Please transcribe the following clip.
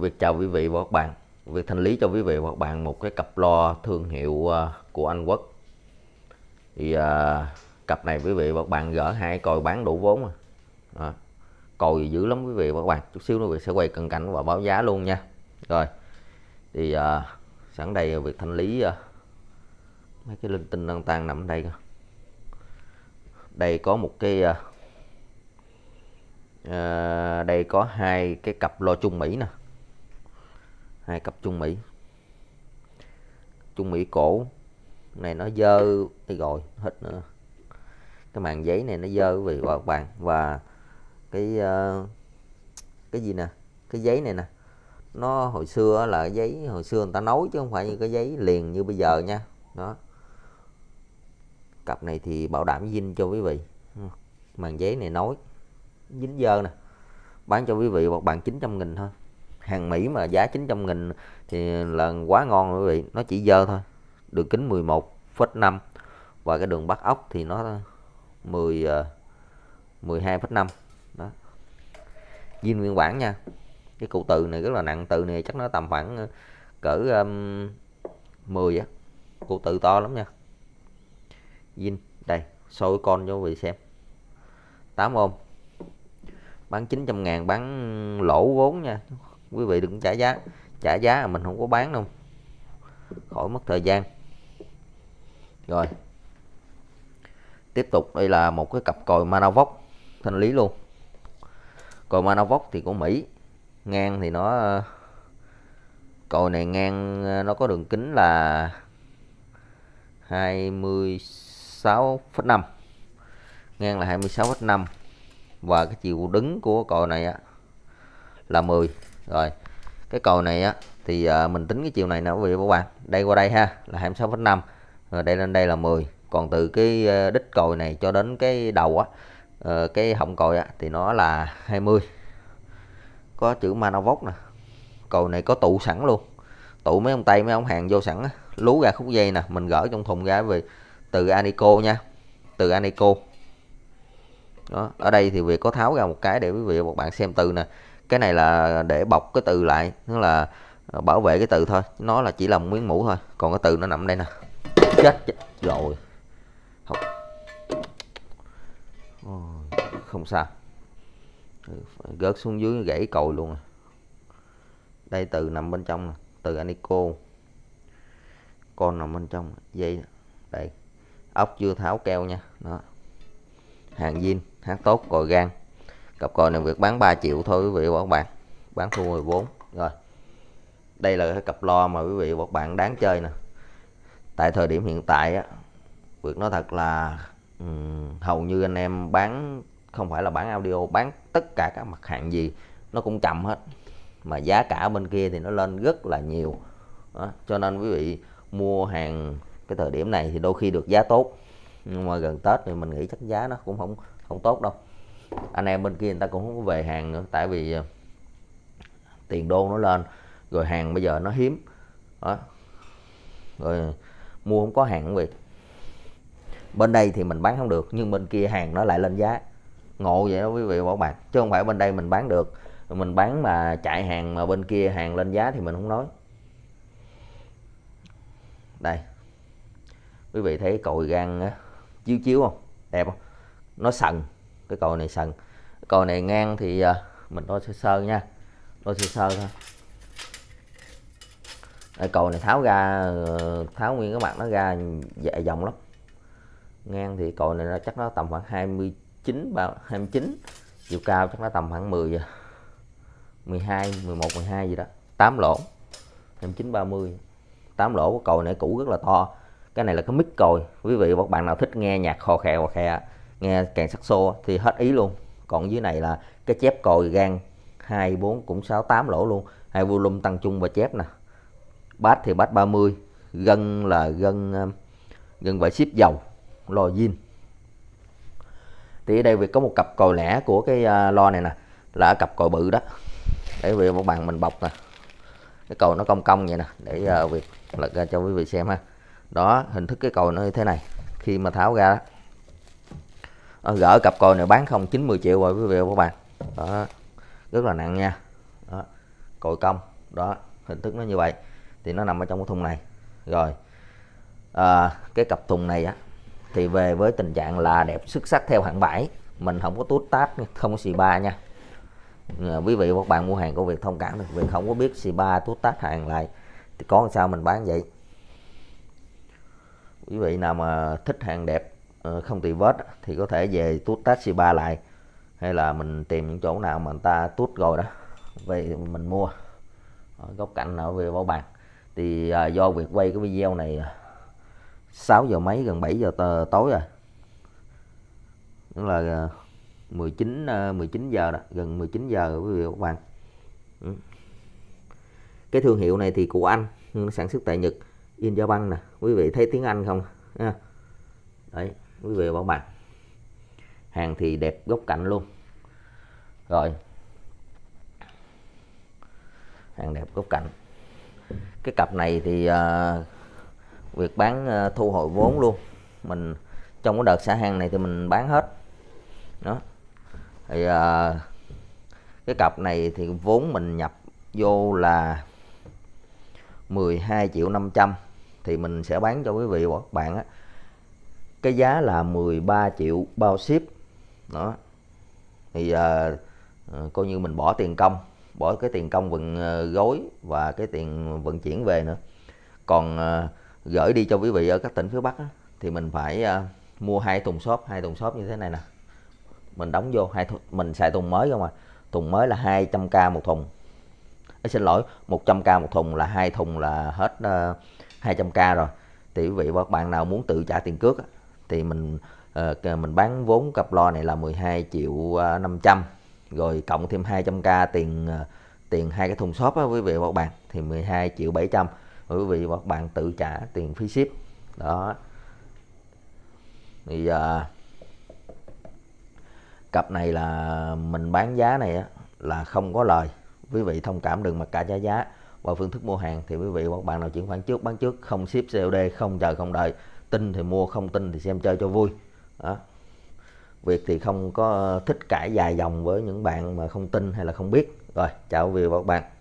Việc chào quý vị và các bạn Việc thanh lý cho quý vị và các bạn một cái cặp lo thương hiệu à, của Anh Quốc Thì à, cặp này quý vị và các bạn gỡ hai còi bán đủ vốn mà À, Còi dữ lắm quý vị và các bạn Chút xíu nữa Việt sẽ quay cận cảnh và báo giá luôn nha Rồi Thì à, sẵn đây việc thanh lý à, Mấy cái linh tinh đang tan nằm đây Đây có một cái à, à, Đây có hai cái cặp lo chung Mỹ nè hai cặp trung mỹ trung mỹ cổ này nó dơ đi rồi hết nữa cái màn giấy này nó dơ vì và bạn và cái uh, cái gì nè cái giấy này nè nó hồi xưa là giấy hồi xưa người ta nói chứ không phải như cái giấy liền như bây giờ nha đó cặp này thì bảo đảm zin cho quý vị màn giấy này nói dính dơ nè bán cho quý vị một bạn 900 nghìn thôi hàng Mỹ mà giá 900 nghìn thì là quá ngon quý vị nó chỉ dơ thôi đường kính 11,5 và cái đường bắt ốc thì nó 10 12,5 ờ, đó viên nguyên bản nha cái cụ từ này rất là nặng từ này chắc nó tầm khoảng ờ, cỡ um, 10 á cụ từ to lắm nha Vin đây sôi con cho quý vị xem 8 ôm bán 900 ngàn bán lỗ vốn nha quý vị đừng trả giá trả giá là mình không có bán đâu khỏi mất thời gian rồi tiếp tục đây là một cái cặp còi Manavox thanh lý luôn còi Manavox thì của Mỹ ngang thì nó ờ, còi này ngang ờ, nó có đường kính là 26,5 ngang là 26,5 và cái chiều đứng của còi này á, là 10 rồi cái cầu này á thì à, mình tính cái chiều này nè quý vị các bạn đây qua đây ha là 26,5 rồi đây lên đây là 10 còn từ cái ờ, đích còi này cho đến cái đầu á ờ, cái họng còi á thì nó là 20 có chữ manovok nè còi này có tụ sẵn luôn tụ mấy ông tay mấy ông hàng vô sẵn á lú ra khúc dây nè mình gỡ trong thùng ra về từ anico nha từ anico đó ở đây thì việc có tháo ra một cái để quý vị và các bạn xem từ nè cái này là để bọc cái từ lại nó là ờ, bảo vệ cái từ thôi nó là chỉ là một miếng mũ thôi còn cái từ nó nằm đây nè chết, chết rồi không không sao ừ, gớt xuống dưới gãy cồi luôn à. đây từ nằm bên trong từ anico con nằm bên trong dây đây ốc chưa tháo keo nha đó hàng zin hát tốt còi gan cặp cò này việc bán 3 triệu thôi quý vị và các bạn bán thua 14 rồi đây là cái cặp lo mà quý vị và các bạn đáng chơi nè tại thời điểm hiện tại á việc nó thật là um, hầu như anh em bán không phải là bán audio bán tất cả các mặt hàng gì nó cũng chậm hết mà giá cả bên kia thì nó lên rất là nhiều đó. cho nên quý vị mua hàng cái thời điểm này thì đôi khi được giá tốt nhưng mà gần tết thì mình nghĩ chắc giá nó cũng không không tốt đâu anh em bên kia người ta cũng không có về hàng nữa tại vì ờ, tiền đô nó lên rồi hàng bây giờ nó hiếm đó rồi mua không có hàng không việc bên đây thì mình bán không được nhưng bên kia hàng nó lại lên giá ngộ vậy đó quý vị và các bạn chứ không phải bên đây mình bán được mình bán mà chạy hàng mà bên kia hàng lên giá thì mình không nói đây quý vị thấy cội gan chiếu chiếu không đẹp không nó sần cái cầu này sần cái cầu này ngang thì à, mình đo sơ sơ nha đo sơ sơ thôi cái cầu này tháo ra tháo nguyên cái mặt nó ra dài dòng lắm ngang thì cầu này nó chắc nó tầm khoảng 29 29 chiều cao chắc nó tầm khoảng 10 giờ 12 11 12 gì đó 8 lỗ 29 30 8 lỗ của cầu này cũ rất là to cái này là cái mic còi quý vị và các bạn nào thích nghe nhạc khò khè khò khè nghe càng sắc xô thì hết ý luôn còn dưới này là cái chép còi gan 2, 4 cũng 6, 8 lỗ luôn hai volume tăng chung và chép nè bát thì bát 30 gân là gân um, gân vải ship dầu lò zin thì ở đây việc có một cặp còi lẻ của cái à, lo này nè là cặp còi bự đó để vì một bàn mình bọc nè cái cầu nó cong cong vậy nè để à, việc lật ra cho quý vị xem ha đó hình thức cái cầu nó như thế này khi mà tháo ra đó, đó, ờ, gỡ cặp coi này bán không 90 triệu rồi quý vị và các bạn đó rất là nặng nha đó. cội công đó hình thức nó như vậy thì nó nằm ở trong cái thùng này rồi à, cái cặp thùng này á thì về với tình trạng là đẹp xuất sắc theo hạng bãi mình không có tút tát không có xì ba nha ờ, quý vị và các bạn mua hàng có việc thông cảm được vì không có biết xì ba tút tát hàng lại thì có làm sao mình bán vậy quý vị nào mà thích hàng đẹp Ờ, không tì vết thì có thể về tút taxi ba lại hay là mình tìm những chỗ nào mà người ta tút rồi đó về mình mua ở góc cạnh ở về bảo bàn thì à, do việc quay cái video này 6 ờ, giờ mấy gần 7 giờ tối rồi tức là 19 19 giờ đó, gần 19 giờ rồi quý vị các bạn. Cái thương hiệu này thì của Anh, sản xuất tại Nhật, in Japan nè. Quý vị thấy tiếng Anh không? Ha. Đấy quý vị và các bạn hàng thì đẹp góc cạnh luôn rồi hàng đẹp góc cạnh cái cặp này thì à, việc bán à, thu hồi vốn luôn mình trong cái đợt xả hàng này thì mình bán hết đó thì à, cái cặp này thì vốn mình nhập vô là 12 triệu 500 thì mình sẽ bán cho quý vị và các bạn á, cái giá là 13 triệu bao ship đó thì à, coi như mình bỏ tiền công bỏ cái tiền công vận ờ, gối và cái tiền vận chuyển về nữa còn à, gửi đi cho quý vị ở các tỉnh phía bắc á, thì mình phải à, mua hai thùng xốp hai thùng xốp như thế này nè mình đóng vô hai mình xài thùng mới không à thùng mới là 200k một thùng Ê, xin lỗi 100k một thùng là hai thùng là hết uh, 200k rồi thì quý vị và các bạn nào muốn tự trả tiền cước thì mình uh, mình bán vốn cặp lo này là 12 triệu 500 à, rồi cộng thêm 200k tiền uh, tiền hai cái thùng shop á quý vị và các bạn thì 12 triệu 700 quý vị và các bạn tự trả tiền phí ship đó bây giờ cặp này là mình bán giá này á, là không có lời quý vị thông cảm đừng mặc cả giá giá và phương thức mua hàng thì quý vị và các bạn nào chuyển khoản trước bán trước không ship COD không chờ không đợi tin thì mua không tin thì xem chơi cho vui đó. việc thì không có ờ, thích cãi dài dòng với những bạn mà không tin hay là không biết rồi chào quý vị và các bạn